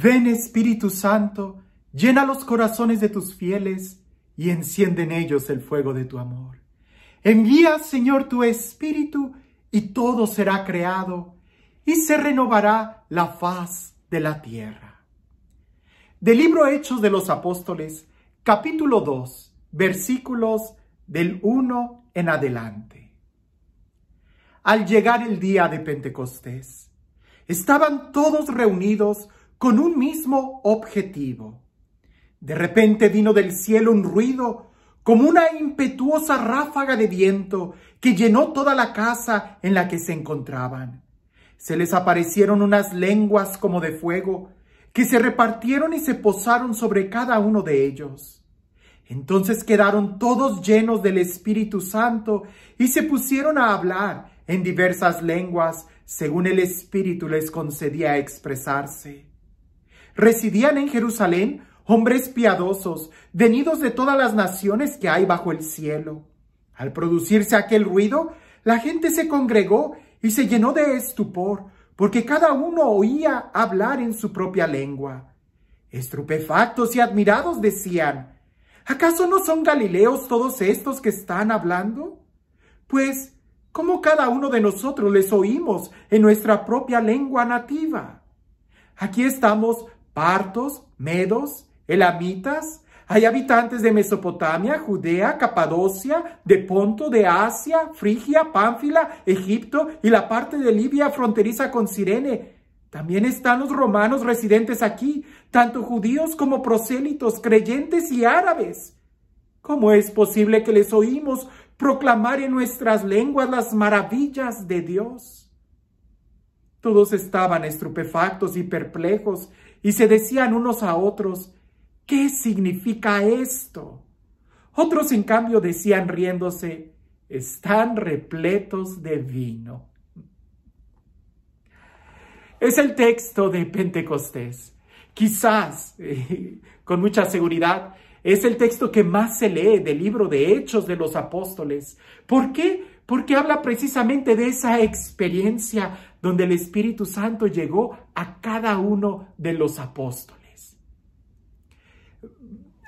Ven Espíritu Santo, llena los corazones de tus fieles y enciende en ellos el fuego de tu amor. Envía, Señor, tu Espíritu y todo será creado y se renovará la faz de la tierra. Del libro Hechos de los Apóstoles, capítulo 2, versículos del 1 en adelante. Al llegar el día de Pentecostés, estaban todos reunidos con un mismo objetivo. De repente vino del cielo un ruido, como una impetuosa ráfaga de viento que llenó toda la casa en la que se encontraban. Se les aparecieron unas lenguas como de fuego, que se repartieron y se posaron sobre cada uno de ellos. Entonces quedaron todos llenos del Espíritu Santo y se pusieron a hablar en diversas lenguas según el Espíritu les concedía expresarse residían en Jerusalén hombres piadosos, venidos de todas las naciones que hay bajo el cielo. Al producirse aquel ruido, la gente se congregó y se llenó de estupor, porque cada uno oía hablar en su propia lengua. Estupefactos y admirados decían, ¿acaso no son galileos todos estos que están hablando? Pues, ¿cómo cada uno de nosotros les oímos en nuestra propia lengua nativa? Aquí estamos partos, medos, elamitas, hay habitantes de Mesopotamia, Judea, Capadocia, de Ponto, de Asia, Frigia, Pánfila, Egipto y la parte de Libia fronteriza con Sirene. También están los romanos residentes aquí, tanto judíos como prosélitos, creyentes y árabes. ¿Cómo es posible que les oímos proclamar en nuestras lenguas las maravillas de Dios? Todos estaban estupefactos y perplejos y se decían unos a otros, ¿qué significa esto? Otros, en cambio, decían riéndose, están repletos de vino. Es el texto de Pentecostés. Quizás, eh, con mucha seguridad, es el texto que más se lee del libro de Hechos de los Apóstoles. ¿Por qué? Porque habla precisamente de esa experiencia donde el Espíritu Santo llegó a cada uno de los apóstoles.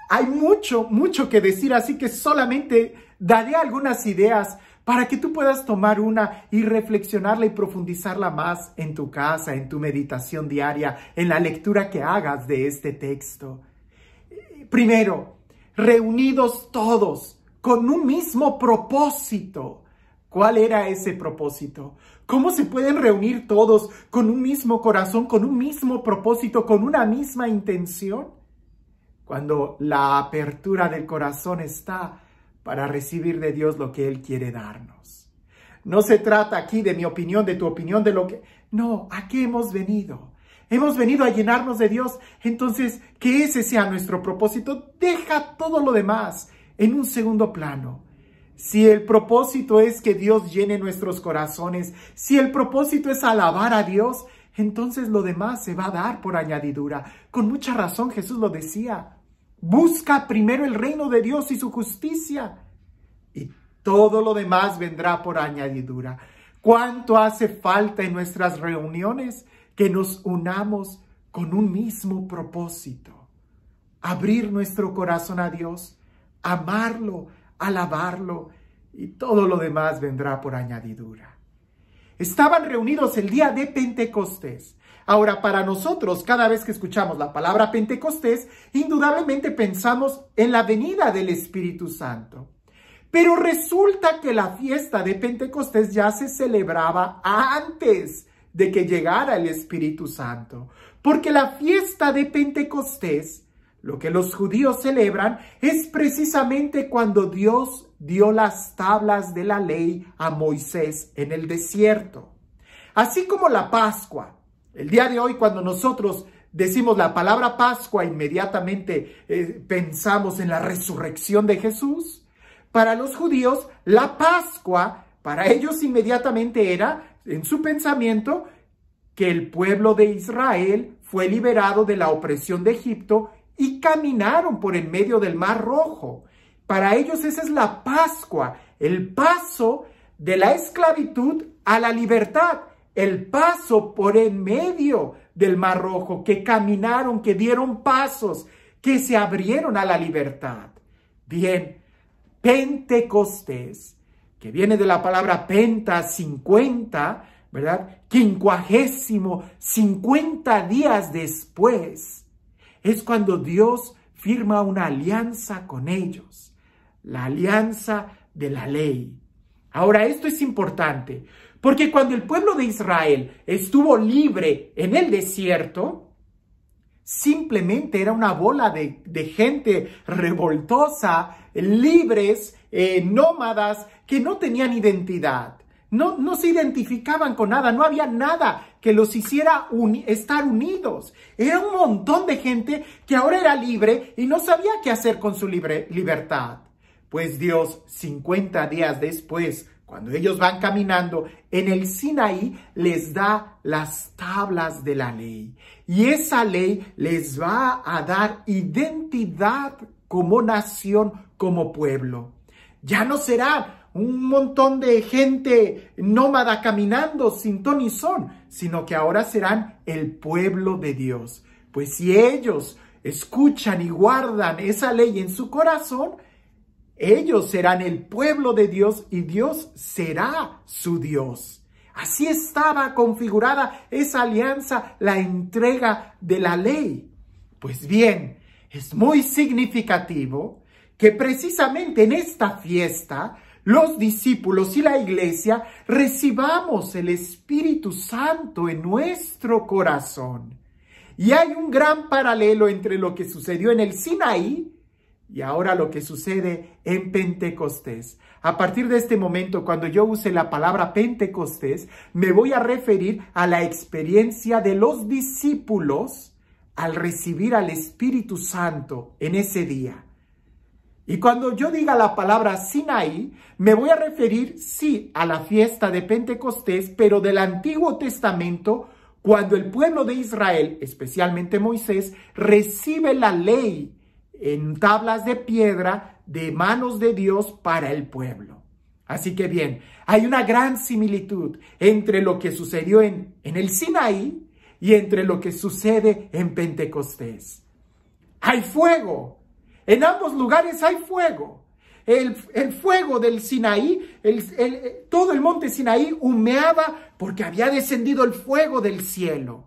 Hay mucho, mucho que decir, así que solamente daré algunas ideas para que tú puedas tomar una y reflexionarla y profundizarla más en tu casa, en tu meditación diaria, en la lectura que hagas de este texto. Primero, reunidos todos con un mismo propósito. ¿Cuál era ese propósito? ¿Cómo se pueden reunir todos con un mismo corazón, con un mismo propósito, con una misma intención? Cuando la apertura del corazón está para recibir de Dios lo que Él quiere darnos. No se trata aquí de mi opinión, de tu opinión, de lo que... No, ¿a qué hemos venido? Hemos venido a llenarnos de Dios. Entonces, que ese sea nuestro propósito. Deja todo lo demás en un segundo plano si el propósito es que Dios llene nuestros corazones, si el propósito es alabar a Dios, entonces lo demás se va a dar por añadidura. Con mucha razón Jesús lo decía. Busca primero el reino de Dios y su justicia, y todo lo demás vendrá por añadidura. ¿Cuánto hace falta en nuestras reuniones que nos unamos con un mismo propósito? Abrir nuestro corazón a Dios, amarlo, alabarlo y todo lo demás vendrá por añadidura. Estaban reunidos el día de Pentecostés. Ahora, para nosotros, cada vez que escuchamos la palabra Pentecostés, indudablemente pensamos en la venida del Espíritu Santo. Pero resulta que la fiesta de Pentecostés ya se celebraba antes de que llegara el Espíritu Santo, porque la fiesta de Pentecostés lo que los judíos celebran es precisamente cuando Dios dio las tablas de la ley a Moisés en el desierto. Así como la Pascua. El día de hoy cuando nosotros decimos la palabra Pascua, inmediatamente eh, pensamos en la resurrección de Jesús. Para los judíos, la Pascua, para ellos inmediatamente era, en su pensamiento, que el pueblo de Israel fue liberado de la opresión de Egipto y caminaron por en medio del mar rojo. Para ellos esa es la Pascua, el paso de la esclavitud a la libertad, el paso por en medio del mar rojo, que caminaron, que dieron pasos, que se abrieron a la libertad. Bien, Pentecostés, que viene de la palabra penta, 50, ¿verdad? Quincuagésimo, 50 días después es cuando Dios firma una alianza con ellos, la alianza de la ley. Ahora, esto es importante, porque cuando el pueblo de Israel estuvo libre en el desierto, simplemente era una bola de, gente revoltosa, libres, eh, nómadas, que no tenían identidad. No, se identificaban con nada, no había nada que los hiciera estar unidos. Era un montón de gente que ahora era libre y no sabía qué hacer con su libertad. Pues Dios, 50 días después, cuando ellos van caminando en el Sinaí, les da las tablas de la ley. Y esa ley les va a dar identidad como nación, como pueblo. Ya no será un montón de gente nómada caminando sin ton son, sino que ahora serán el pueblo de Dios. Pues si ellos escuchan y guardan esa ley en su corazón, ellos serán el pueblo de Dios y Dios será su Dios. Así estaba configurada esa alianza, la entrega de la ley. Pues bien, es muy significativo que precisamente en esta fiesta los discípulos y la iglesia recibamos el Espíritu Santo en nuestro corazón. Y hay un gran paralelo entre lo que sucedió en el Sinaí y ahora lo que sucede en Pentecostés. A partir de este momento, cuando yo use la palabra Pentecostés, me voy a referir a la experiencia de los discípulos al recibir al Espíritu Santo en ese día. Y cuando yo diga la palabra Sinaí, me voy a referir, sí, a la fiesta de Pentecostés, pero del Antiguo Testamento, cuando el pueblo de Israel, especialmente Moisés, recibe la ley en tablas de piedra de manos de Dios para el pueblo. Así que bien, hay una gran similitud entre lo que sucedió en, el Sinaí y entre lo que sucede en Pentecostés. Hay fuego, en ambos lugares hay fuego. El, fuego del Sinaí, eh, todo el monte Sinaí humeaba porque había descendido el fuego del cielo.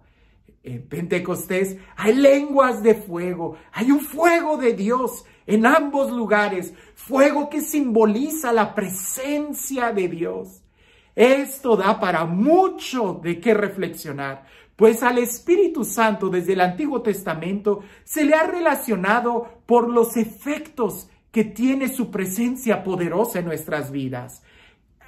En Pentecostés hay lenguas de fuego, hay un fuego de Dios en ambos lugares, fuego que simboliza la presencia de Dios. Esto da para mucho de qué reflexionar, pues al Espíritu Santo desde el Antiguo Testamento se le ha relacionado por los efectos que tiene su presencia poderosa en nuestras vidas.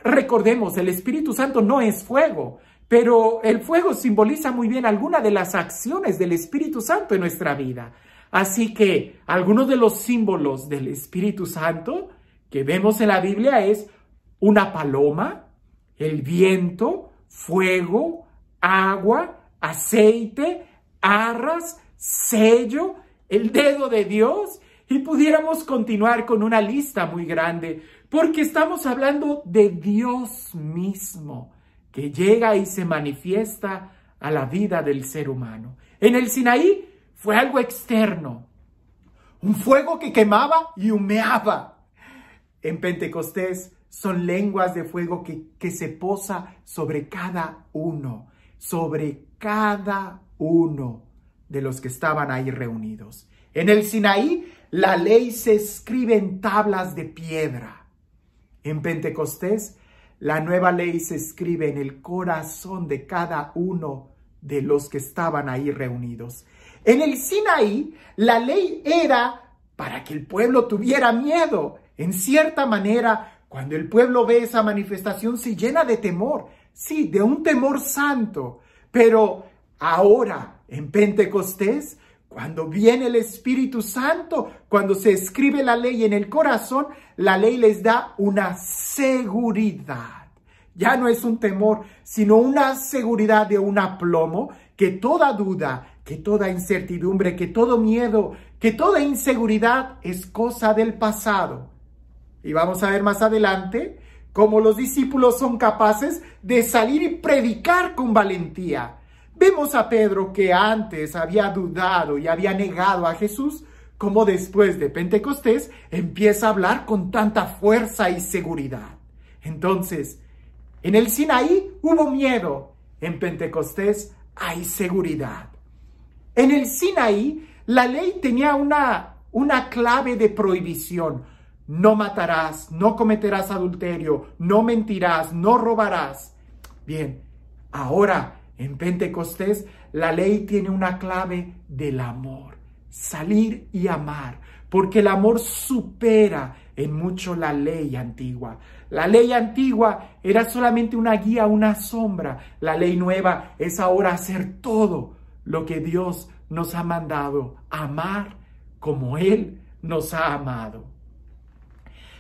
Recordemos, el Espíritu Santo no es fuego, pero el fuego simboliza muy bien alguna de las acciones del Espíritu Santo en nuestra vida. Así que algunos de los símbolos del Espíritu Santo que vemos en la Biblia es una paloma, el viento, fuego, agua, aceite, arras, sello, el dedo de Dios y pudiéramos continuar con una lista muy grande, porque estamos hablando de Dios mismo, que llega y se manifiesta a la vida del ser humano. En el Sinaí fue algo externo, un fuego que quemaba y humeaba. En Pentecostés son lenguas de fuego que, que se posa sobre cada uno, sobre cada uno de los que estaban ahí reunidos. En el Sinaí la ley se escribe en tablas de piedra. En Pentecostés la nueva ley se escribe en el corazón de cada uno de los que estaban ahí reunidos. En el Sinaí la ley era para que el pueblo tuviera miedo. En cierta manera, cuando el pueblo ve esa manifestación se llena de temor, sí, de un temor santo, pero ahora, en Pentecostés, cuando viene el Espíritu Santo, cuando se escribe la ley en el corazón, la ley les da una seguridad. Ya no es un temor, sino una seguridad de un aplomo que toda duda, que toda incertidumbre, que todo miedo, que toda inseguridad es cosa del pasado. Y vamos a ver más adelante como los discípulos son capaces de salir y predicar con valentía. Vemos a Pedro que antes había dudado y había negado a Jesús, como después de Pentecostés empieza a hablar con tanta fuerza y seguridad. Entonces, en el Sinaí hubo miedo, en Pentecostés hay seguridad. En el Sinaí la ley tenía una clave de prohibición, no matarás, no cometerás adulterio, no mentirás, no robarás. Bien, ahora en Pentecostés la ley tiene una clave del amor, salir y amar, porque el amor supera en mucho la ley antigua. La ley antigua era solamente una guía, una sombra. La ley nueva es ahora hacer todo lo que Dios nos ha mandado, amar como Él nos ha amado.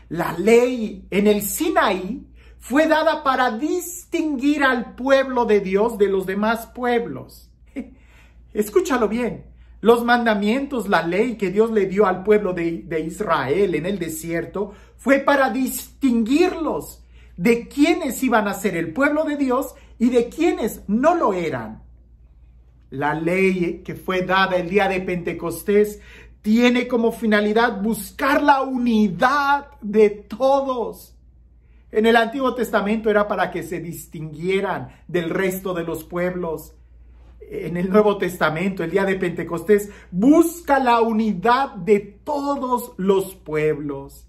La ley en el Sinaí fue dada para distinguir al pueblo de Dios de los demás pueblos. Escúchalo bien. Los mandamientos, la ley que Dios le dio al pueblo de, de Israel en el desierto fue para distinguirlos de quienes iban a ser el pueblo de Dios y de quienes no lo eran. La ley que fue dada el día de Pentecostés tiene como finalidad buscar la unidad de todos. En el Antiguo Testamento era para que se distinguieran del resto de los pueblos. En el Nuevo Testamento, el día de Pentecostés, busca la unidad de todos los pueblos.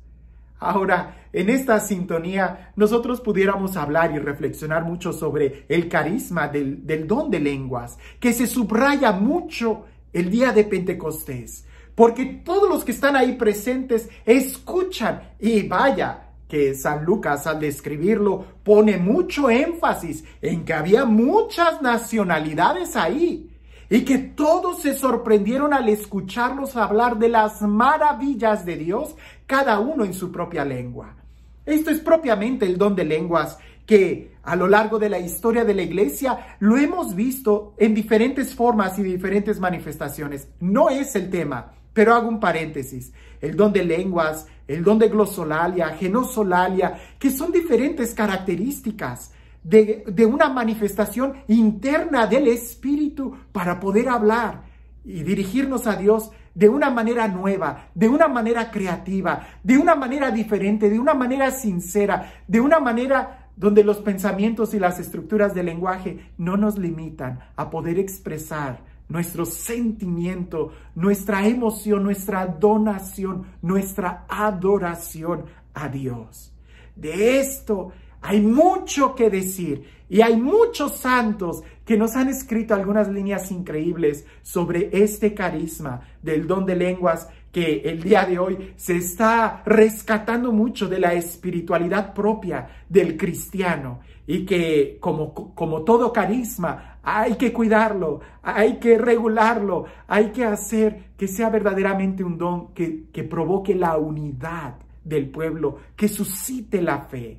Ahora, en esta sintonía, nosotros pudiéramos hablar y reflexionar mucho sobre el carisma del, del don de lenguas, que se subraya mucho el día de Pentecostés porque todos los que están ahí presentes escuchan y vaya que San Lucas al describirlo pone mucho énfasis en que había muchas nacionalidades ahí y que todos se sorprendieron al escucharlos hablar de las maravillas de Dios, cada uno en su propia lengua. Esto es propiamente el don de lenguas que a lo largo de la historia de la iglesia lo hemos visto en diferentes formas y diferentes manifestaciones. No es el tema. Pero hago un paréntesis, el don de lenguas, el don de glosolalia, genosolalia, que son diferentes características de, de una manifestación interna del Espíritu para poder hablar y dirigirnos a Dios de una manera nueva, de una manera creativa, de una manera diferente, de una manera sincera, de una manera donde los pensamientos y las estructuras del lenguaje no nos limitan a poder expresar nuestro sentimiento, nuestra emoción, nuestra donación, nuestra adoración a Dios. De esto hay mucho que decir y hay muchos santos que nos han escrito algunas líneas increíbles sobre este carisma del don de lenguas que el día de hoy se está rescatando mucho de la espiritualidad propia del cristiano y que como, como todo carisma hay que cuidarlo, hay que regularlo, hay que hacer que sea verdaderamente un don que, que provoque la unidad del pueblo, que suscite la fe.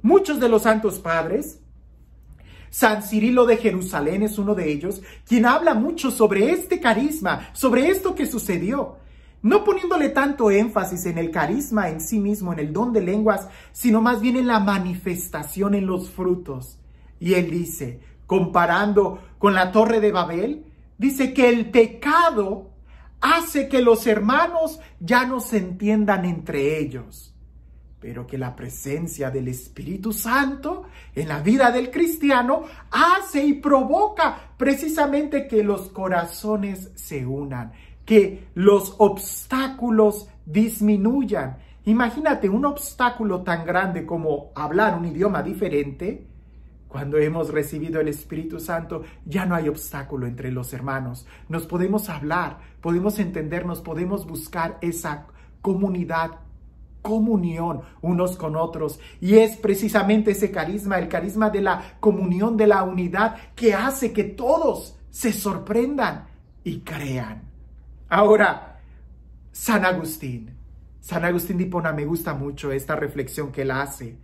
Muchos de los santos padres, San Cirilo de Jerusalén es uno de ellos, quien habla mucho sobre este carisma, sobre esto que sucedió, no poniéndole tanto énfasis en el carisma en sí mismo, en el don de lenguas, sino más bien en la manifestación, en los frutos. Y él dice, comparando con la torre de Babel, dice que el pecado hace que los hermanos ya no se entiendan entre ellos, pero que la presencia del Espíritu Santo en la vida del cristiano hace y provoca precisamente que los corazones se unan, que los obstáculos disminuyan. Imagínate un obstáculo tan grande como hablar un idioma diferente, cuando hemos recibido el Espíritu Santo, ya no hay obstáculo entre los hermanos. Nos podemos hablar, podemos entendernos, podemos buscar esa comunidad comunión unos con otros. Y es precisamente ese carisma, el carisma de la comunión, de la unidad, que hace que todos se sorprendan y crean. Ahora, San Agustín. San Agustín de me gusta mucho esta reflexión que él hace.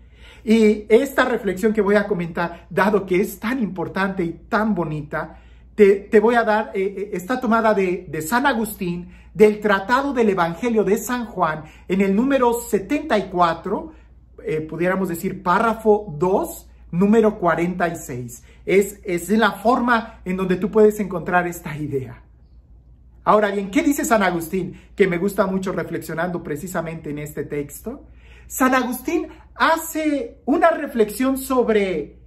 Y esta reflexión que voy a comentar, dado que es tan importante y tan bonita, te, voy a dar, eh, eh, esta tomada de, San Agustín, del Tratado del Evangelio de San Juan, en el número 74, eh, pudiéramos decir párrafo 2, número 46. Es, es la forma en donde tú puedes encontrar esta idea. Ahora bien, ¿qué dice San Agustín? Que me gusta mucho reflexionando precisamente en este texto. San Agustín hace una reflexión sobre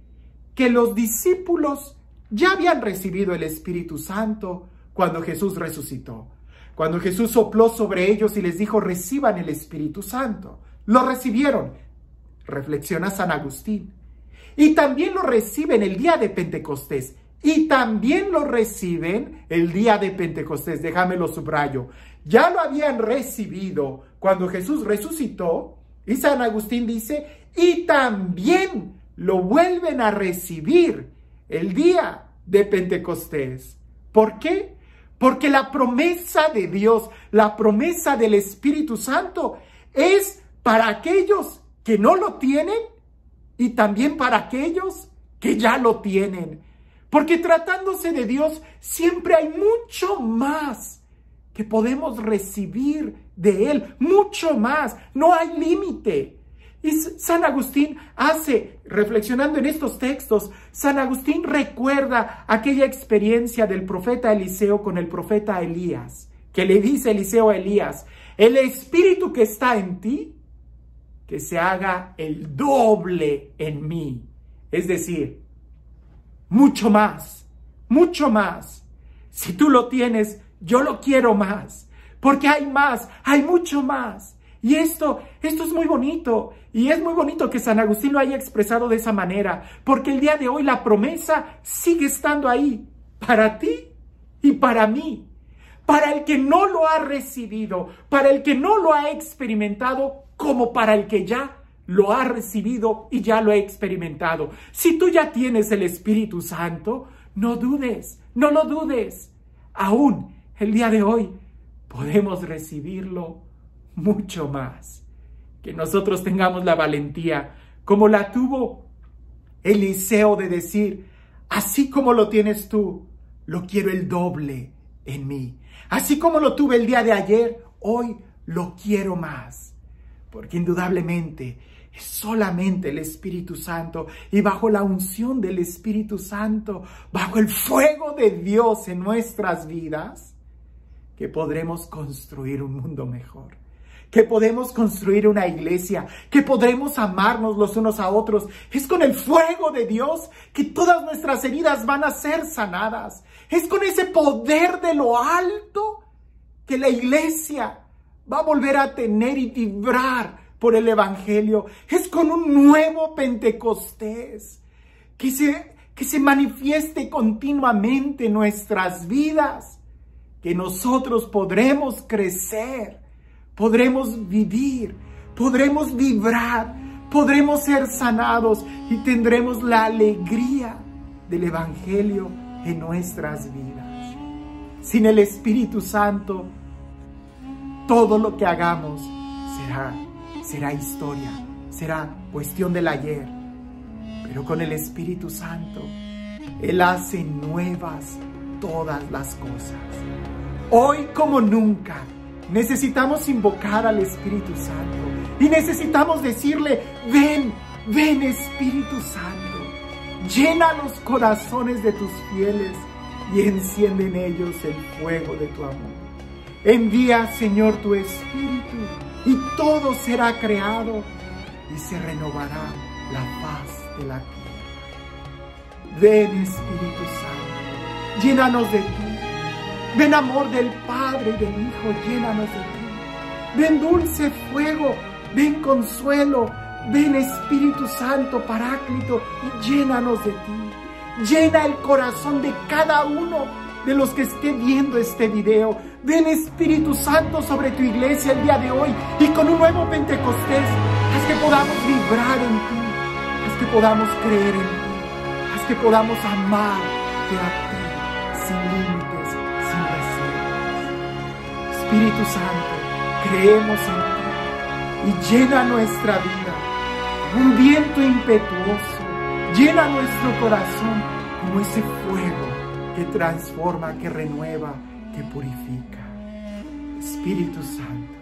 que los discípulos ya habían recibido el Espíritu Santo cuando Jesús resucitó. Cuando Jesús sopló sobre ellos y les dijo, reciban el Espíritu Santo. Lo recibieron, reflexiona San Agustín. Y también lo reciben el día de Pentecostés. Y también lo reciben el día de Pentecostés. Déjame lo subrayo. Ya lo habían recibido cuando Jesús resucitó y San Agustín dice, y también lo vuelven a recibir el día de Pentecostés. ¿Por qué? Porque la promesa de Dios, la promesa del Espíritu Santo es para aquellos que no lo tienen y también para aquellos que ya lo tienen. Porque tratándose de Dios, siempre hay mucho más que podemos recibir de Él, mucho más, no hay límite. Y San Agustín hace, reflexionando en estos textos, San Agustín recuerda aquella experiencia del profeta Eliseo con el profeta Elías, que le dice Eliseo a Elías, el espíritu que está en ti, que se haga el doble en mí. Es decir, mucho más, mucho más. Si tú lo tienes, yo lo quiero más, porque hay más, hay mucho más. Y esto, esto es muy bonito. Y es muy bonito que San Agustín lo haya expresado de esa manera, porque el día de hoy la promesa sigue estando ahí, para ti y para mí. Para el que no lo ha recibido, para el que no lo ha experimentado, como para el que ya lo ha recibido y ya lo ha experimentado. Si tú ya tienes el Espíritu Santo, no dudes, no lo dudes. Aún el día de hoy podemos recibirlo mucho más. Que nosotros tengamos la valentía como la tuvo Eliseo de decir, así como lo tienes tú, lo quiero el doble en mí. Así como lo tuve el día de ayer, hoy lo quiero más. Porque indudablemente es solamente el Espíritu Santo y bajo la unción del Espíritu Santo, bajo el fuego de Dios en nuestras vidas, que podremos construir un mundo mejor, que podemos construir una iglesia, que podremos amarnos los unos a otros. Es con el fuego de Dios que todas nuestras heridas van a ser sanadas. Es con ese poder de lo alto que la iglesia va a volver a tener y vibrar por el Evangelio. Es con un nuevo Pentecostés que se, que se manifieste continuamente en nuestras vidas que nosotros podremos crecer, podremos vivir, podremos vibrar, podremos ser sanados y tendremos la alegría del Evangelio en nuestras vidas. Sin el Espíritu Santo, todo lo que hagamos será, será historia, será cuestión del ayer. Pero con el Espíritu Santo, Él hace nuevas todas las cosas. Hoy como nunca necesitamos invocar al Espíritu Santo y necesitamos decirle, ven, ven Espíritu Santo, llena los corazones de tus fieles y enciende en ellos el fuego de tu amor. Envía, Señor, tu Espíritu y todo será creado y se renovará la paz de la tierra. Ven Espíritu Santo, llénanos de ti Ven amor del Padre y del Hijo, llénanos de ti. Ven dulce fuego, ven consuelo, ven Espíritu Santo, Paráclito, y llénanos de ti. Llena el corazón de cada uno de los que esté viendo este video. Ven Espíritu Santo sobre tu iglesia el día de hoy y con un nuevo Pentecostés, haz que podamos vibrar en ti, haz que podamos creer en ti, haz que podamos amarte a ti sin Espíritu Santo, creemos en ti y llena nuestra vida. Un viento impetuoso llena nuestro corazón como ese fuego que transforma, que renueva, que purifica. Espíritu Santo,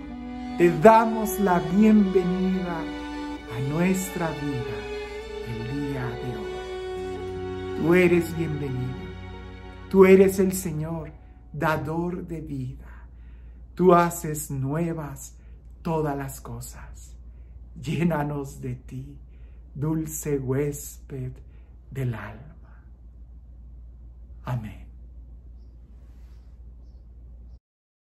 te damos la bienvenida a nuestra vida el día de hoy. Tú eres bienvenido, tú eres el Señor, dador de vida. Tú haces nuevas todas las cosas. Llénanos de ti, dulce huésped del alma. Amén.